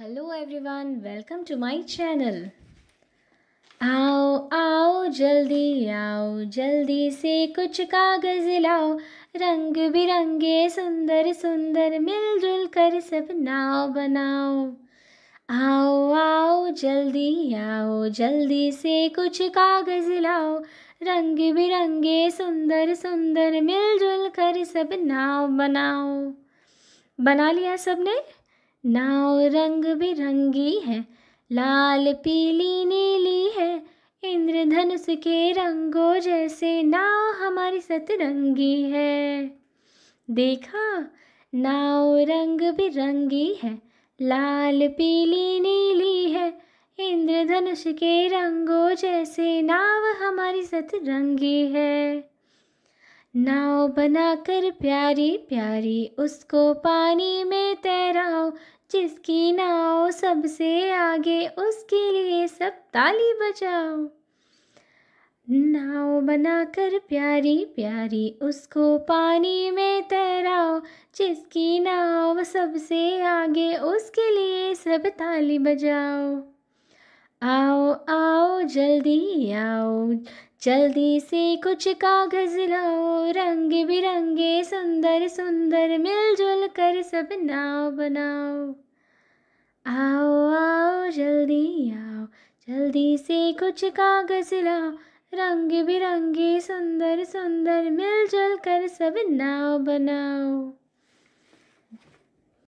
hello everyone welcome to my channel आओ आओ जल्दी आओ जल्दी से कुछ कागज़ लाओ रंग बिरंगे सुंदर सुंदर मिलजुल कर सब नाव बनाओ आओ आओ जल्दी आओ जल्दी से कुछ कागज़ लाओ रंग बिरंगे सुंदर सुंदर मिलजुल कर सब नाव बनाओ बना लिया सबने नाव रंग बिरंगी है लाल पीली नीली है इंद्रधनुष के रंगों जैसे नाव हमारी सतरंगी है देखा नाव रंग बिरंगी है लाल पीली नीली है इंद्रधनुष के रंगों जैसे नाव हमारी सतरंगी है नाव बनाकर प्यारी प्यारी उसको पानी में तैराओ जिसकी नाव सबसे आगे उसके लिए सब ताली बजाओ नाव बनाकर प्यारी प्यारी उसको पानी में तैराओ जिसकी नाव सबसे आगे उसके लिए सब ताली बजाओ जल्दी आओ जल्दी से कुछ कागज लाओ रंग बिरंगे सुंदर सुंदर मिलजुल कर सब नाव बनाओ आओ आओ जल्दी आओ जल्दी से कुछ कागज लाओ रंग बिरंगे सुंदर सुंदर मिलजुल कर सब नाव बनाओ